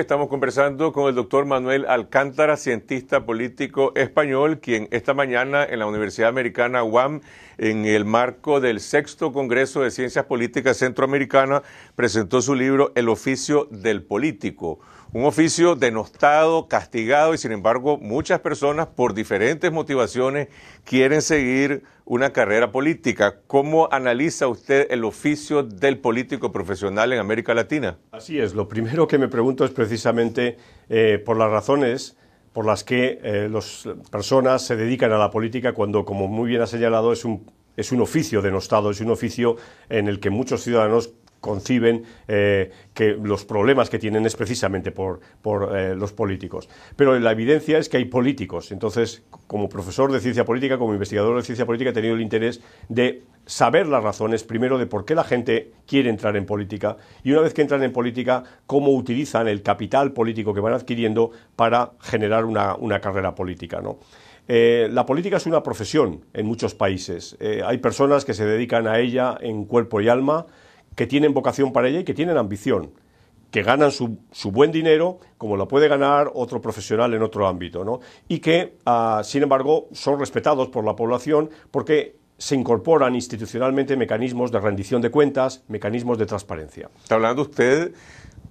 Estamos conversando con el doctor Manuel Alcántara, cientista político español, quien esta mañana en la Universidad Americana UAM, en el marco del sexto Congreso de Ciencias Políticas Centroamericana, presentó su libro El oficio del político un oficio denostado, castigado y sin embargo muchas personas por diferentes motivaciones quieren seguir una carrera política. ¿Cómo analiza usted el oficio del político profesional en América Latina? Así es, lo primero que me pregunto es precisamente eh, por las razones por las que eh, las personas se dedican a la política cuando, como muy bien ha señalado, es un, es un oficio denostado, es un oficio en el que muchos ciudadanos conciben eh, que los problemas que tienen es precisamente por, eh, los políticos. Pero la evidencia es que hay políticos. Entonces, como profesor de ciencia política, como investigador de ciencia política, he tenido el interés de saber las razones, primero, de por qué la gente quiere entrar en política y una vez que entran en política, cómo utilizan el capital político que van adquiriendo para generar una, carrera política. Eh, la política es una profesión en muchos países. hay personas que se dedican a ella en cuerpo y alma que tienen vocación para ella y que tienen ambición, que ganan su, buen dinero como lo puede ganar otro profesional en otro ámbito, ¿no? Y que, ah, sin embargo, son respetados por la población porque se incorporan institucionalmente mecanismos de rendición de cuentas, mecanismos de transparencia. Está hablando usted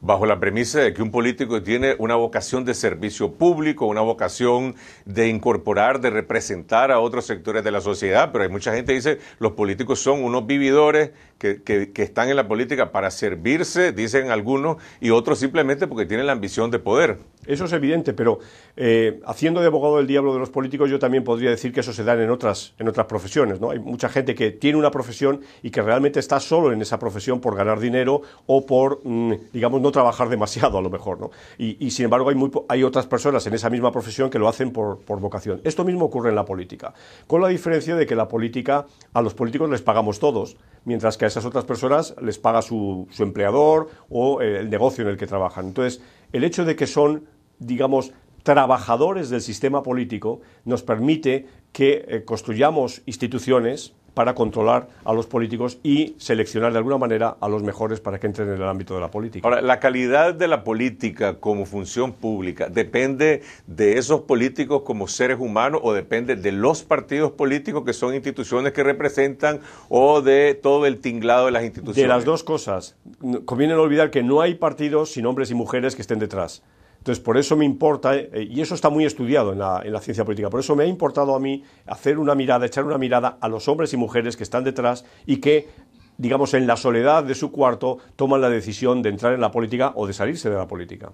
bajo la premisa de que un político tiene una vocación de servicio público, una vocación de incorporar, de representar a otros sectores de la sociedad, pero hay mucha gente que dice los políticos son unos vividores que, están en la política para servirse, dicen algunos, y otros simplemente porque tienen la ambición de poder. Eso es evidente, pero eh, haciendo de abogado del diablo de los políticos, yo también podría decir que eso se da en otras, profesiones. ¿no? Hay mucha gente que tiene una profesión y que realmente está solo en esa profesión por ganar dinero o por, mm, digamos, no trabajar demasiado a lo mejor. ¿no? Y, sin embargo, hay, otras personas en esa misma profesión que lo hacen por, por vocación. Esto mismo ocurre en la política, con la diferencia de que la política, a los políticos les pagamos todos mientras que a esas otras personas les paga su, su empleador o eh, el negocio en el que trabajan. Entonces, el hecho de que son, digamos, trabajadores del sistema político nos permite que eh, construyamos instituciones para controlar a los políticos y seleccionar de alguna manera a los mejores para que entren en el ámbito de la política. Ahora, la calidad de la política como función pública depende de esos políticos como seres humanos o depende de los partidos políticos que son instituciones que representan o de todo el tinglado de las instituciones. De las dos cosas. Conviene olvidar que no hay partidos sin hombres y mujeres que estén detrás. Entonces, por eso me importa, eh, eh, y eso está muy estudiado en la, ciencia política, por eso me ha importado a mí hacer una mirada, echar una mirada a los hombres y mujeres que están detrás y que, digamos, en la soledad de su cuarto toman la decisión de entrar en la política o de salirse de la política.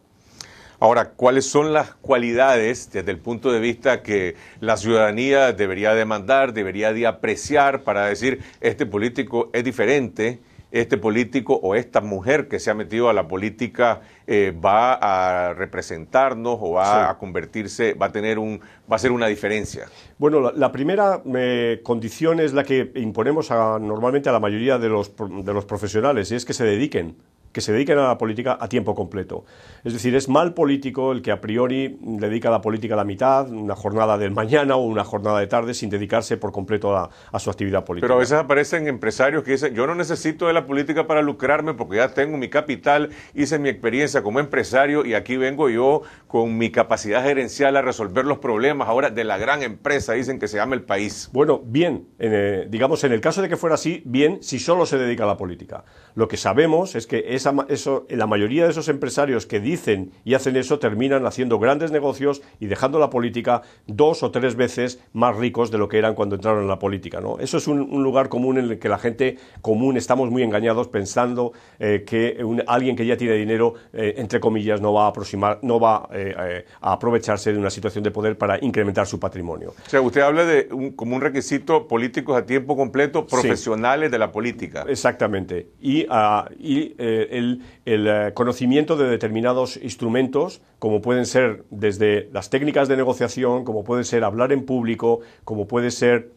Ahora, ¿cuáles son las cualidades desde el punto de vista que la ciudadanía debería demandar, debería de apreciar para decir, este político es diferente? este político o esta mujer que se ha metido a la política eh, va a representarnos o va a convertirse, va a tener un, va a ser una diferencia? Bueno, la, primera eh, condición es la que imponemos a, normalmente a la mayoría de los, de los profesionales y es que se dediquen que se dediquen a la política a tiempo completo. Es decir, es mal político el que a priori dedica a la política a la mitad, una jornada del mañana o una jornada de tarde, sin dedicarse por completo a, su actividad política. Pero a veces aparecen empresarios que dicen, yo no necesito de la política para lucrarme porque ya tengo mi capital, hice mi experiencia como empresario y aquí vengo yo con mi capacidad gerencial a resolver los problemas ahora de la gran empresa, dicen que se llama el país. Bueno, bien, eh, digamos, en el caso de que fuera así, bien, si solo se dedica a la política. Lo que sabemos es que es eso, eh, la mayoría de esos empresarios que dicen y hacen eso terminan haciendo grandes negocios y dejando la política dos o tres veces más ricos de lo que eran cuando entraron en la política. ¿no? Eso es un, lugar común en el que la gente común estamos muy engañados pensando eh, que alguien que ya tiene dinero, eh, entre comillas, no va a aproximar, no va a aprovecharse de una situación de poder para incrementar su patrimonio. O sea, usted habla de como un requisito políticos a tiempo completo, profesionales de la política. Exactamente. Y, ah, y el, eh, conocimiento de determinados instrumentos, como pueden ser desde las técnicas de negociación, como puede ser hablar en público, como puede ser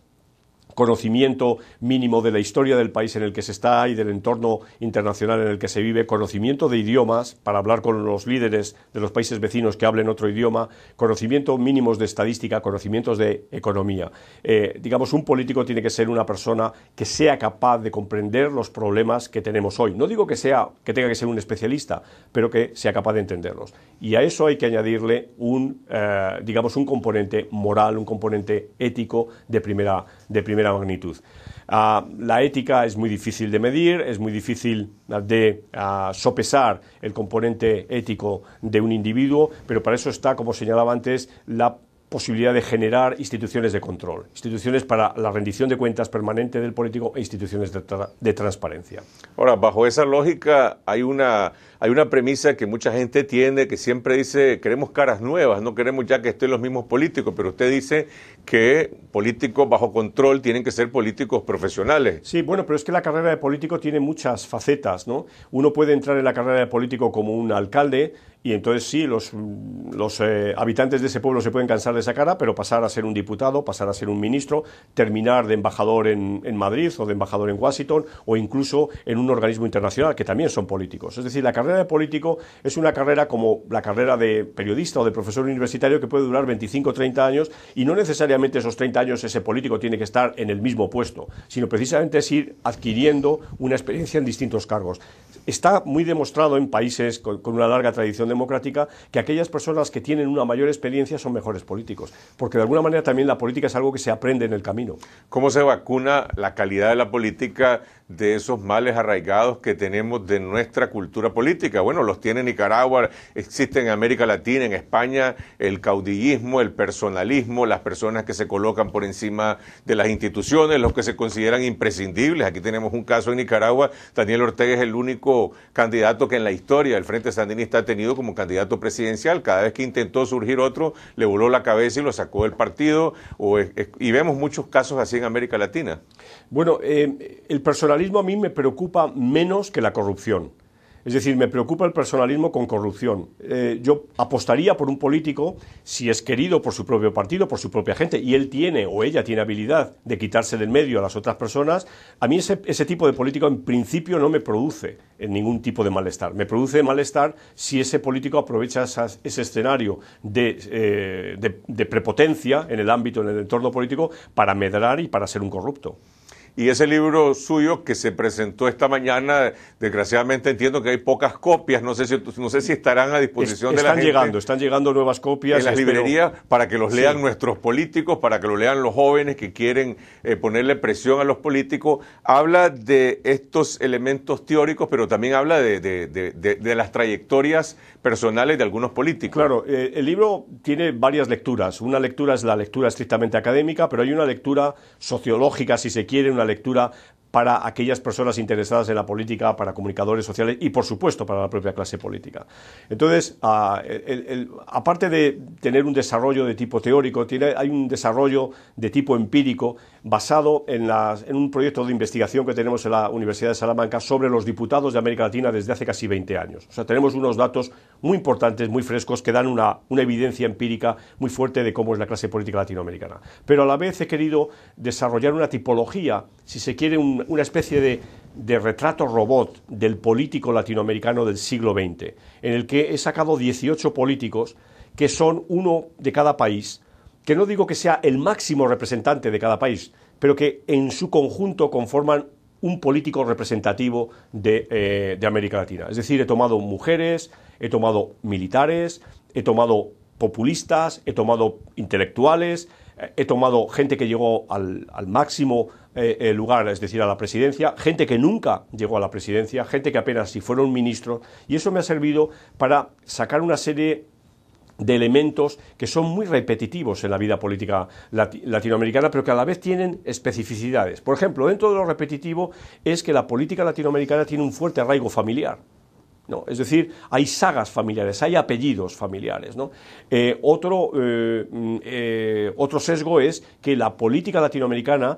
conocimiento mínimo de la historia del país en el que se está y del entorno internacional en el que se vive, conocimiento de idiomas para hablar con los líderes de los países vecinos que hablen otro idioma, conocimiento mínimos de estadística, conocimientos de economía. Eh, digamos, un político tiene que ser una persona que sea capaz de comprender los problemas que tenemos hoy. No digo que sea que tenga que ser un especialista, pero que sea capaz de entenderlos. Y a eso hay que añadirle un, eh, digamos, un componente moral, un componente ético de primera, de primera magnitud. Ah, la ética es muy difícil de medir, es muy difícil ah, de ah, sopesar el componente ético de un individuo, pero para eso está, como señalaba antes, la posibilidad de generar instituciones de control, instituciones para la rendición de cuentas permanente del político e instituciones de, transparencia. Ahora, bajo esa lógica hay una, hay una premisa que mucha gente tiene, que siempre dice, queremos caras nuevas, no queremos ya que estén los mismos políticos, pero usted dice que políticos bajo control tienen que ser políticos profesionales. Sí, bueno, pero es que la carrera de político tiene muchas facetas, ¿no? Uno puede entrar en la carrera de político como un alcalde, y entonces sí, los, eh, habitantes de ese pueblo se pueden cansar de esa cara, pero pasar a ser un diputado, pasar a ser un ministro, terminar de embajador en, Madrid o de embajador en Washington o incluso en un organismo internacional que también son políticos. Es decir, la carrera de político es una carrera como la carrera de periodista o de profesor universitario que puede durar 25 o 30 años y no necesariamente esos 30 años ese político tiene que estar en el mismo puesto, sino precisamente es ir adquiriendo una experiencia en distintos cargos. Está muy demostrado en países con, con una larga tradición de democrática que aquellas personas que tienen una mayor experiencia son mejores políticos. Porque de alguna manera también la política es algo que se aprende en el camino. ¿Cómo se vacuna la calidad de la política de esos males arraigados que tenemos de nuestra cultura política. Bueno, los tiene Nicaragua, existe en América Latina, en España, el caudillismo, el personalismo, las personas que se colocan por encima de las instituciones, los que se consideran imprescindibles. Aquí tenemos un caso en Nicaragua, Daniel Ortega es el único candidato que en la historia del Frente Sandinista ha tenido como candidato presidencial. Cada vez que intentó surgir otro, le voló la cabeza y lo sacó del partido. y vemos muchos casos así en América Latina. Bueno, eh, el personal personalismo a mí me preocupa menos que la corrupción. Es decir, me preocupa el personalismo con corrupción. Eh, yo apostaría por un político si es querido por su propio partido, por su propia gente, y él tiene o ella tiene habilidad de quitarse del medio a las otras personas. A mí ese, tipo de político en principio no me produce eh, ningún tipo de malestar. Me produce malestar si ese político aprovecha ese escenario eh, de, de prepotencia en el ámbito, en el entorno político, para medrar y para ser un corrupto y ese libro suyo que se presentó esta mañana, desgraciadamente entiendo que hay pocas copias, no sé si, no sé si estarán a disposición de la gente. Están llegando, están llegando nuevas copias. En las librería, para que los lean nuestros políticos, para que lo lean los jóvenes que quieren eh, ponerle presión a los políticos. Habla de estos elementos teóricos, pero también habla de, las trayectorias personales de algunos políticos. Claro, eh, el libro tiene varias lecturas. Una lectura es la lectura estrictamente académica, pero hay una lectura sociológica, si se quiere, una lectura para aquellas personas interesadas en la política, para comunicadores sociales y, por supuesto, para la propia clase política. Entonces, ah, aparte de tener un desarrollo de tipo teórico, hay un desarrollo de tipo empírico basado en, un proyecto de investigación que tenemos en la Universidad de Salamanca sobre los diputados de América Latina desde hace casi 20 años. O sea, tenemos unos datos muy importantes, muy frescos, que dan una evidencia empírica muy fuerte de cómo es la clase política latinoamericana. Pero a la vez he querido desarrollar una tipología, si se quiere, un una especie de, retrato robot del político latinoamericano del siglo XX, en el que he sacado 18 políticos que son uno de cada país, que no digo que sea el máximo representante de cada país, pero que en su conjunto conforman un político representativo de, eh, de América Latina. Es decir, he tomado mujeres, he tomado militares, he tomado populistas, he tomado intelectuales, he tomado gente que llegó al, máximo eh, eh, lugar, es decir, a la presidencia, gente que nunca llegó a la presidencia, gente que apenas si fueron ministros, y eso me ha servido para sacar una serie de elementos que son muy repetitivos en la vida política latinoamericana, pero que a la vez tienen especificidades. Por ejemplo, dentro de lo repetitivo es que la política latinoamericana tiene un fuerte arraigo familiar. ¿no? Es decir, hay sagas familiares, hay apellidos familiares, ¿no? Eh, otro, eh, eh, otro, sesgo es que la política latinoamericana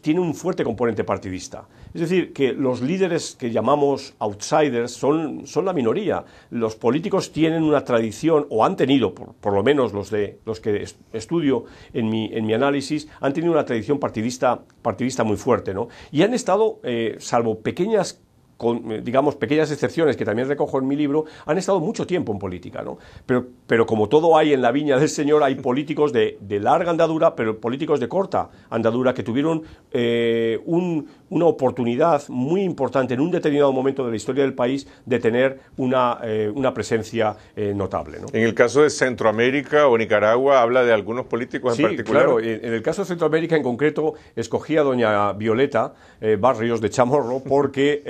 tiene un fuerte componente partidista. Es decir, que los líderes que llamamos outsiders son, son la minoría. Los políticos tienen una tradición, o han tenido, por, lo menos los, de, los que estudio en mi, en mi análisis, han tenido una tradición partidista, partidista muy fuerte, ¿no? Y han estado, salvo pequeñas con, eh, digamos, pequeñas excepciones que también recojo en mi libro, han estado mucho tiempo en política, ¿no? Pero, pero como todo hay en la viña del Señor, hay políticos de, larga andadura, pero políticos de corta andadura que tuvieron eh, una oportunidad muy importante en un determinado momento de la historia del país de tener una, eh, una presencia notable. ¿no? En el caso de Centroamérica o Nicaragua, habla de algunos políticos en particular. Claro, en el caso de Centroamérica en concreto, escogí a doña Violeta Barrios de Chamorro porque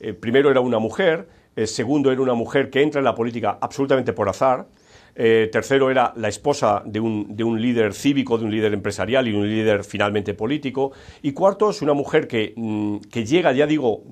eh, primero era una mujer, eh, segundo era una mujer que entra en la política absolutamente por azar, eh, tercero era la esposa de un, líder cívico, de un líder empresarial y un líder finalmente político. Y cuarto es una mujer que mm, llega, ya digo,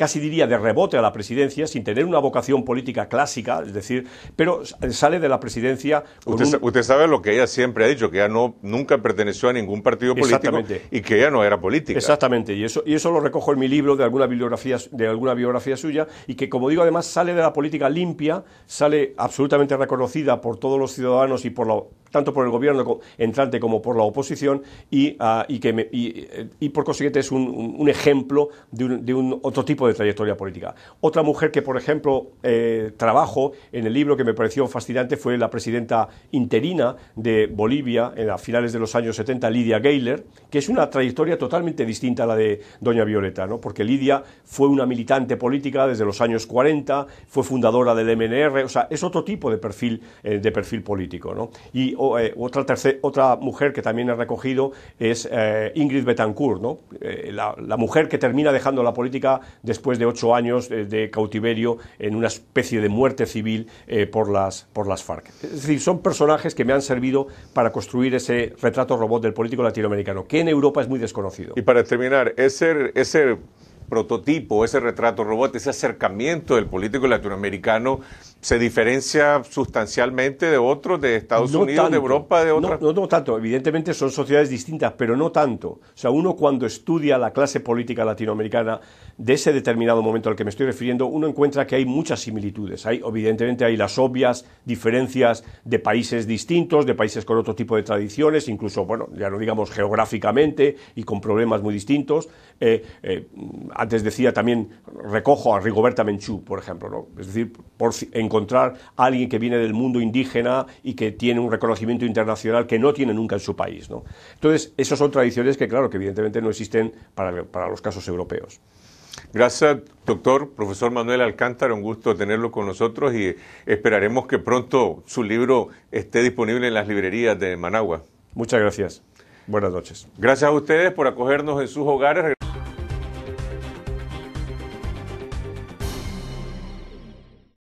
casi diría de rebote a la presidencia, sin tener una vocación política clásica, es decir, pero sale de la presidencia. usted, sabe lo que ella siempre ha dicho, que ella no, nunca perteneció a ningún partido político y que ella no era política. Exactamente, y eso, y eso lo recojo en mi libro de alguna de alguna biografía suya, y que como digo, además sale de la política limpia, sale absolutamente reconocida por todos los ciudadanos y por la tanto por el gobierno entrante como por la oposición y, ah, y que por consiguiente es un, ejemplo de un, otro tipo de trayectoria política. Otra mujer que, por ejemplo, eh, trabajo en el libro que me pareció fascinante fue la presidenta interina de Bolivia en a finales de los años 70, Lidia Gayler, que es una trayectoria totalmente distinta a la de doña Violeta, ¿no? porque Lidia fue una militante política desde los años 40, fue fundadora del MNR, o sea, es otro tipo de perfil, eh, de perfil político. ¿no? Y eh, otra, otra mujer que también he recogido es eh, Ingrid Betancourt, ¿no? Eh, la, mujer que termina dejando la política después de ocho años de cautiverio en una especie de muerte civil por, las, por las FARC. Es decir, son personajes que me han servido para construir ese retrato robot del político latinoamericano, que en Europa es muy desconocido. Y para terminar, ese, ese prototipo, ese retrato robot, ese acercamiento del político latinoamericano se diferencia sustancialmente de otros, de Estados Unidos, de Europa, de otras. No, tanto. Evidentemente son sociedades distintas, pero no tanto. O sea, uno cuando estudia la clase política latinoamericana de ese determinado momento al que me estoy refiriendo, uno encuentra que hay muchas similitudes. Hay, evidentemente, hay las obvias diferencias de países distintos, de países con otro tipo de tradiciones, incluso, bueno, ya no digamos geográficamente y con problemas muy distintos. Eh, eh, antes decía también, recojo a Rigoberta Menchú, por ejemplo, ¿no? Es decir, por, encontrar a alguien que viene del mundo indígena y que tiene un reconocimiento internacional que no tiene nunca en su país. ¿no? Entonces, esas son tradiciones que, claro, que evidentemente no existen para, para los casos europeos. Gracias, doctor, profesor Manuel Alcántara, un gusto tenerlo con nosotros y esperaremos que pronto su libro esté disponible en las librerías de Managua. Muchas gracias. Buenas noches. Gracias a ustedes por acogernos en sus hogares.